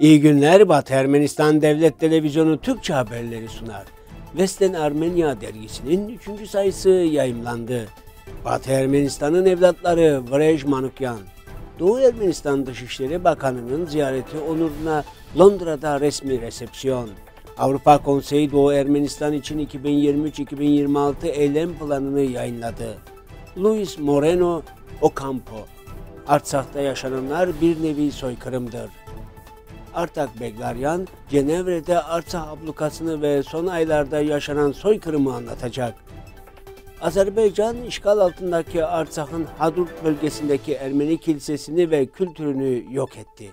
İyi günler Batı Ermenistan Devlet Televizyonu Türkçe haberleri sunar. Vesten Armenya dergisinin 3. sayısı yayımlandı. Batı Ermenistan'ın evlatları Vrej Manukyan, Doğu Ermenistan Dışişleri Bakanı'nın ziyareti onuruna Londra'da resmi resepsiyon. Avrupa Konseyi Doğu Ermenistan için 2023-2026 eylem planını yayınladı. Luis Moreno Ocampo, Artsak'ta yaşananlar bir nevi soykırımdır. Artak Begaryan, Cenevre'de Artsah ablukasını ve son aylarda yaşanan soykırımı anlatacak. Azerbaycan, işgal altındaki Artsah'ın Hadrut bölgesindeki Ermeni kilisesini ve kültürünü yok etti.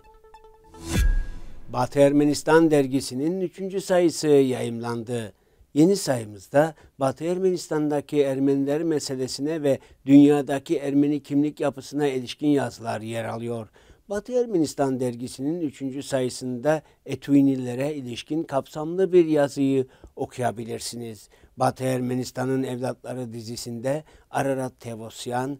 Batı Ermenistan dergisinin 3. sayısı yayımlandı. Yeni sayımızda Batı Ermenistan'daki Ermeniler meselesine ve dünyadaki Ermeni kimlik yapısına ilişkin yazılar yer alıyor. Batı Ermenistan dergisinin 3. sayısında Etuinilere ilişkin kapsamlı bir yazıyı okuyabilirsiniz. Batı Ermenistan'ın Evlatları dizisinde Ararat Tevosyan,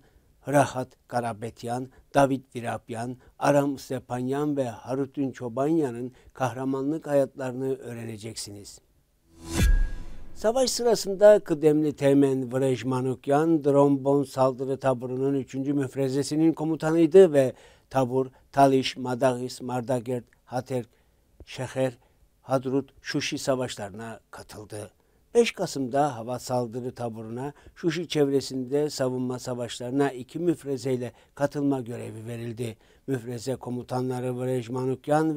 Rahat Karabetyan, David Virapyan, Aram Stepanyan ve Harutun Çobanyan'ın kahramanlık hayatlarını öğreneceksiniz. Savaş sırasında kıdemli Teğmen Vrej Manukyan, Drombon saldırı taburunun 3. müfrezesinin komutanıydı ve Tabur, Taliş, Madagis, Mardagert, Haterk, Şeher, Hadrut, Şuşi savaşlarına katıldı. 5 Kasım'da hava saldırı taburuna Şuşi çevresinde savunma savaşlarına iki müfrezeyle katılma görevi verildi. Müfreze komutanları Brej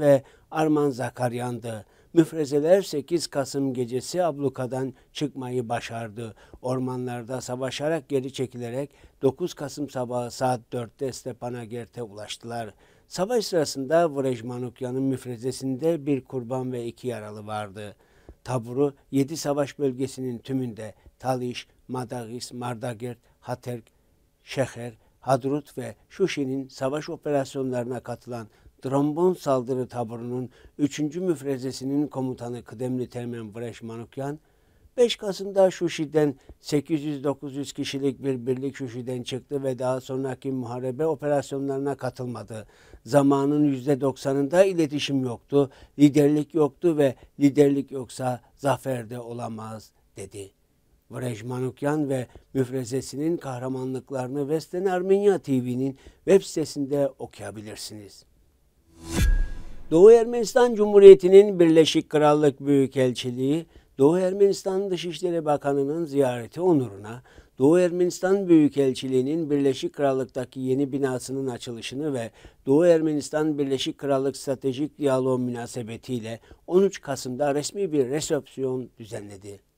ve Arman Zakaryan'dı müfrezeler 8 Kasım gecesi ablukadan çıkmayı başardı. Ormanlarda savaşarak geri çekilerek 9 Kasım sabahı saat 4'te Stepanakert'e ulaştılar. Savaş sırasında Vrejmanukya'nın müfrezesinde bir kurban ve iki yaralı vardı. Taburu 7 savaş bölgesinin tümünde Taliş, Madagis, Mardagert, Haterk, Şeher, Hadrut ve Şuşi'nin savaş operasyonlarına katılan Drombon saldırı taburunun 3. müfrezesinin komutanı kıdemli Teğmen Breş Manukyan, 5 Kasım'da Şuşi'den 800-900 kişilik bir birlik Şuşi'den çıktı ve daha sonraki muharebe operasyonlarına katılmadı. Zamanın %90'ında iletişim yoktu, liderlik yoktu ve liderlik yoksa zafer de olamaz dedi. Vrej Manukyan ve müfrezesinin kahramanlıklarını Western Armenia TV'nin web sitesinde okuyabilirsiniz. Doğu Ermenistan Cumhuriyeti'nin Birleşik Krallık Büyükelçiliği, Doğu Ermenistan Dışişleri Bakanı'nın ziyareti onuruna, Doğu Ermenistan Büyükelçiliği'nin Birleşik Krallık'taki yeni binasının açılışını ve Doğu Ermenistan Birleşik Krallık Stratejik Diyaloğu münasebetiyle 13 Kasım'da resmi bir resepsiyon düzenledi.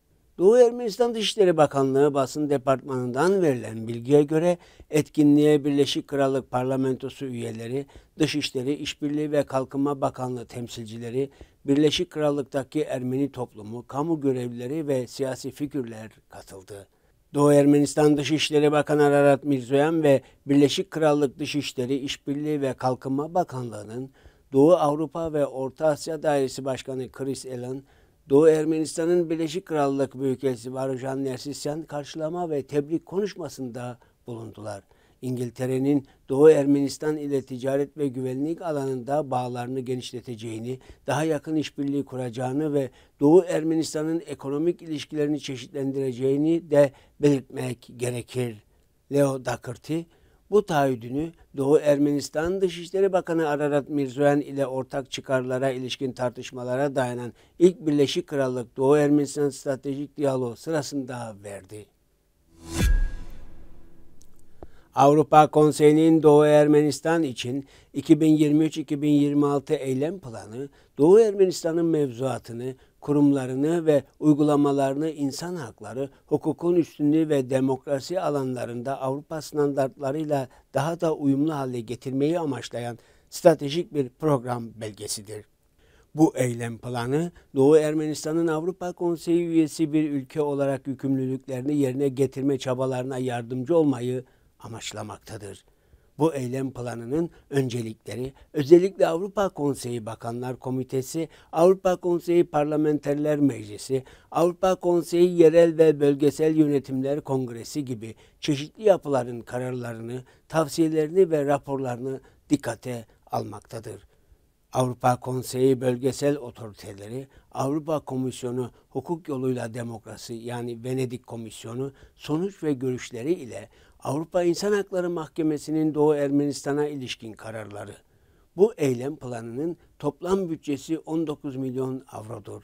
Doğu Ermenistan Dışişleri Bakanlığı basın departmanından verilen bilgiye göre etkinliğe Birleşik Krallık parlamentosu üyeleri, Dışişleri, İşbirliği ve Kalkınma Bakanlığı temsilcileri, Birleşik Krallık'taki Ermeni toplumu, kamu görevlileri ve siyasi figürler katıldı. Doğu Ermenistan Dışişleri Bakanı Ararat Mirzoyan ve Birleşik Krallık Dışişleri İşbirliği ve Kalkınma Bakanlığı'nın Doğu Avrupa ve Orta Asya Dairesi Başkanı Chris Allen, Doğu Ermenistan'ın Birleşik Krallık Büyükelçisi Barujan Nersisyan karşılama ve tebrik konuşmasında bulundular. İngiltere'nin Doğu Ermenistan ile ticaret ve güvenlik alanında bağlarını genişleteceğini, daha yakın işbirliği kuracağını ve Doğu Ermenistan'ın ekonomik ilişkilerini çeşitlendireceğini de belirtmek gerekir. Leo Dakerty, bu taahhüdünü Doğu Ermenistan Dışişleri Bakanı Ararat Mirzoyan ile ortak çıkarlara ilişkin tartışmalara dayanan ilk Birleşik Krallık Doğu Ermenistan Stratejik Diyaloğu sırasında verdi. Avrupa Konseyi'nin Doğu Ermenistan için 2023-2026 eylem planı Doğu Ermenistan'ın mevzuatını, kurumlarını ve uygulamalarını insan hakları, hukukun üstünlüğü ve demokrasi alanlarında Avrupa standartlarıyla daha da uyumlu hale getirmeyi amaçlayan stratejik bir program belgesidir. Bu eylem planı Doğu Ermenistan'ın Avrupa Konseyi üyesi bir ülke olarak yükümlülüklerini yerine getirme çabalarına yardımcı olmayı amaçlamaktadır. Bu eylem planının öncelikleri özellikle Avrupa Konseyi Bakanlar Komitesi, Avrupa Konseyi Parlamenterler Meclisi, Avrupa Konseyi Yerel ve Bölgesel Yönetimler Kongresi gibi çeşitli yapıların kararlarını, tavsiyelerini ve raporlarını dikkate almaktadır. Avrupa Konseyi bölgesel otoriteleri, Avrupa Komisyonu hukuk yoluyla demokrasi yani Venedik Komisyonu sonuç ve görüşleri ile Avrupa İnsan Hakları Mahkemesi'nin Doğu Ermenistan'a ilişkin kararları. Bu eylem planının toplam bütçesi 19 milyon avrodur.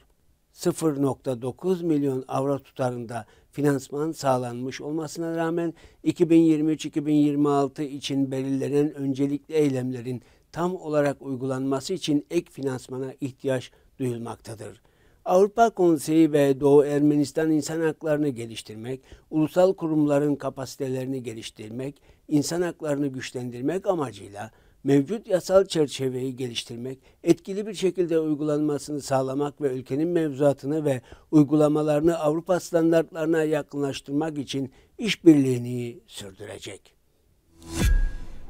0.9 milyon avro tutarında finansman sağlanmış olmasına rağmen 2023-2026 için belirlenen öncelikli eylemlerin tam olarak uygulanması için ek finansmana ihtiyaç duyulmaktadır. Avrupa Konseyi ve Doğu Ermenistan insan haklarını geliştirmek, ulusal kurumların kapasitelerini geliştirmek, insan haklarını güçlendirmek amacıyla mevcut yasal çerçeveyi geliştirmek, etkili bir şekilde uygulanmasını sağlamak ve ülkenin mevzuatını ve uygulamalarını Avrupa standartlarına yakınlaştırmak için işbirliğini sürdürecek.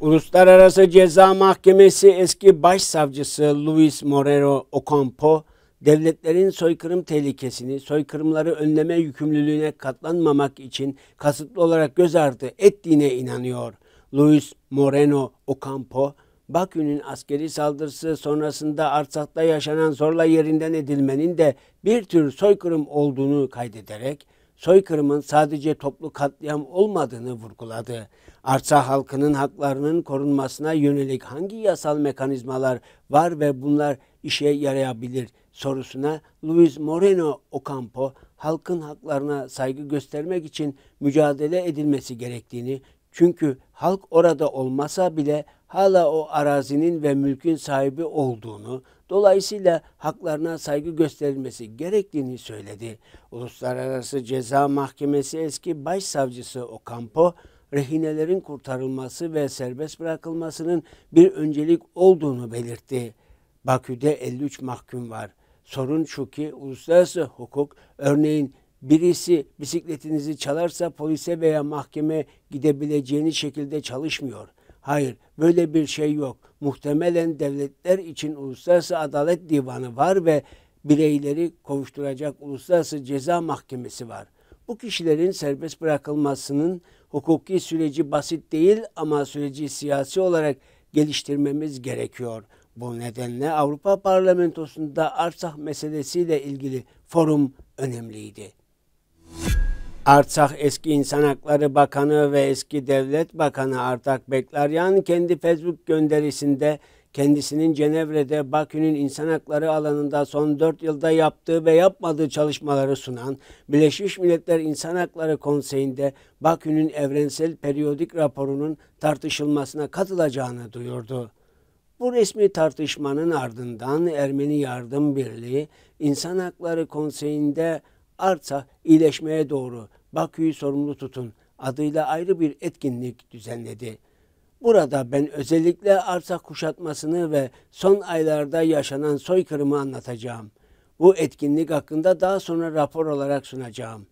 Uluslararası Ceza Mahkemesi eski başsavcısı Luis Moreno Ocampo, devletlerin soykırım tehlikesini, soykırımları önleme yükümlülüğüne katlanmamak için kasıtlı olarak göz ardı ettiğine inanıyor. Luis Moreno Ocampo, Bakü'nün askeri saldırısı sonrasında Artsak'ta yaşanan zorla yerinden edilmenin de bir tür soykırım olduğunu kaydederek, soykırımın sadece toplu katliam olmadığını vurguladı. Arsa halkının haklarının korunmasına yönelik hangi yasal mekanizmalar var ve bunlar işe yarayabilir sorusuna Luis Moreno Ocampo halkın haklarına saygı göstermek için mücadele edilmesi gerektiğini çünkü halk orada olmasa bile hala o arazinin ve mülkün sahibi olduğunu, dolayısıyla haklarına saygı gösterilmesi gerektiğini söyledi. Uluslararası Ceza Mahkemesi eski başsavcısı Ocampo, rehinelerin kurtarılması ve serbest bırakılmasının bir öncelik olduğunu belirtti. Bakü'de 53 mahkum var. Sorun şu ki uluslararası hukuk örneğin birisi bisikletinizi çalarsa polise veya mahkeme gidebileceğiniz şekilde çalışmıyor. Hayır, böyle bir şey yok. Muhtemelen devletler için Uluslararası Adalet Divanı var ve bireyleri kovuşturacak Uluslararası Ceza Mahkemesi var. Bu kişilerin serbest bırakılmasının hukuki süreci basit değil ama süreci siyasi olarak geliştirmemiz gerekiyor.'' Bu nedenle Avrupa Parlamentosu'nda Arsak meselesiyle ilgili forum önemliydi. Artsakh eski İnsan Hakları Bakanı ve eski Devlet Bakanı Artak Beklaryan kendi Facebook gönderisinde kendisinin Cenevre'de Bakü'nün insan hakları alanında son 4 yılda yaptığı ve yapmadığı çalışmaları sunan Birleşmiş Milletler İnsan Hakları Konseyi'nde Bakü'nün evrensel periyodik raporunun tartışılmasına katılacağını duyurdu. Bu resmi tartışmanın ardından Ermeni Yardım Birliği İnsan Hakları Konseyi'nde Arsa iyileşmeye doğru Bakü'yü sorumlu tutun adıyla ayrı bir etkinlik düzenledi. Burada ben özellikle arsa kuşatmasını ve son aylarda yaşanan soykırımı anlatacağım. Bu etkinlik hakkında daha sonra rapor olarak sunacağım.''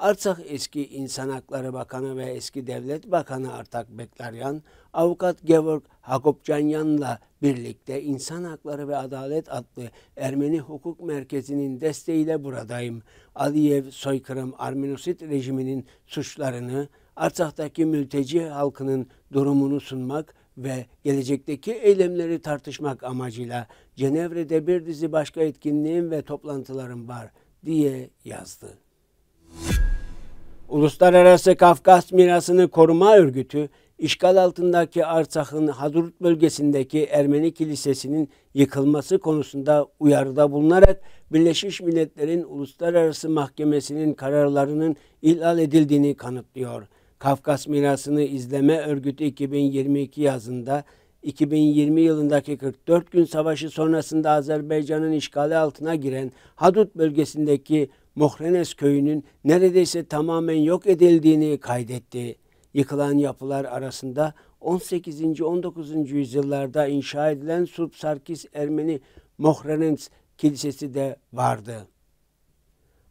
Arsak eski İnsan Hakları Bakanı ve eski Devlet Bakanı Artak Beklaryan, avukat Gevork Hakopcanyan'la birlikte İnsan Hakları ve Adalet adlı Ermeni Hukuk Merkezi'nin desteğiyle buradayım. Aliyev soykırım Arminosit rejiminin suçlarını, Arsak'taki mülteci halkının durumunu sunmak ve gelecekteki eylemleri tartışmak amacıyla Cenevre'de bir dizi başka etkinliğim ve toplantılarım var diye yazdı. Uluslararası Kafkas Mirasını Koruma Örgütü, işgal altındaki Arsak'ın Hadrut bölgesindeki Ermeni Kilisesi'nin yıkılması konusunda uyarıda bulunarak Birleşmiş Milletler'in Uluslararası Mahkemesi'nin kararlarının ihlal edildiğini kanıtlıyor. Kafkas Mirasını İzleme Örgütü 2022 yazında 2020 yılındaki 44 gün savaşı sonrasında Azerbaycan'ın işgali altına giren Hadut bölgesindeki Mohrenes köyünün neredeyse tamamen yok edildiğini kaydetti. Yıkılan yapılar arasında 18. 19. yüzyıllarda inşa edilen Subsarkis Ermeni Mohrenes Kilisesi de vardı.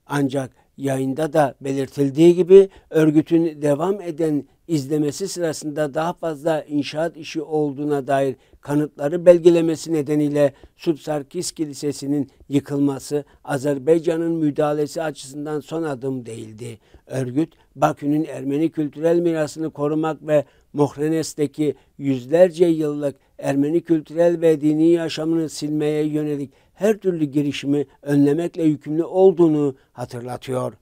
Ancak yayında da belirtildiği gibi örgütün devam eden izlemesi sırasında daha fazla inşaat işi olduğuna dair kanıtları belgelemesi nedeniyle Subsarkis Kilisesi'nin yıkılması Azerbaycan'ın müdahalesi açısından son adım değildi. Örgüt, Bakü'nün Ermeni kültürel mirasını korumak ve Mohrenes'teki yüzlerce yıllık Ermeni kültürel ve dini yaşamını silmeye yönelik her türlü girişimi önlemekle yükümlü olduğunu hatırlatıyor.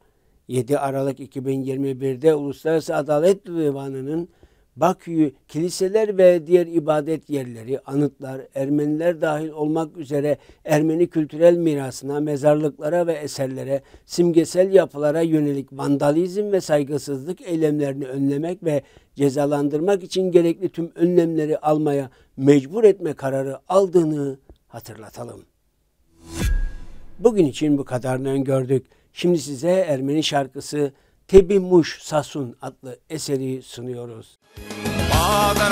7 Aralık 2021'de Uluslararası Adalet Divanı'nın Bakü'yü kiliseler ve diğer ibadet yerleri, anıtlar, Ermeniler dahil olmak üzere Ermeni kültürel mirasına, mezarlıklara ve eserlere, simgesel yapılara yönelik vandalizm ve saygısızlık eylemlerini önlemek ve cezalandırmak için gerekli tüm önlemleri almaya mecbur etme kararı aldığını hatırlatalım. Bugün için bu kadarını gördük. Şimdi size Ermeni şarkısı Tebi Sasun adlı eseri sunuyoruz. Bağdan